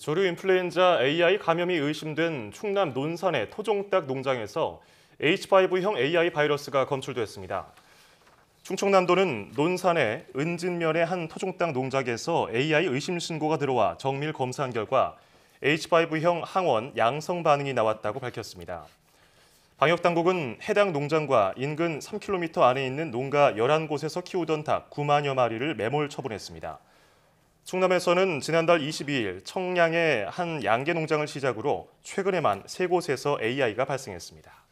조류 인플루엔자 AI 감염이 의심된 충남 논산의 토종닭 농장에서 H5형 AI 바이러스가 검출됐습니다. 충청남도는 논산의 은진면의 한 토종닭 농장에서 AI 의심 신고가 들어와 정밀 검사한 결과 H5형 항원 양성 반응이 나왔다고 밝혔습니다. 방역당국은 해당 농장과 인근 3km 안에 있는 농가 11곳에서 키우던 닭 9만여 마리를 매몰 처분했습니다. 충남에서는 지난달 22일 청량의 한 양계 농장을 시작으로 최근에만 세 곳에서 AI가 발생했습니다.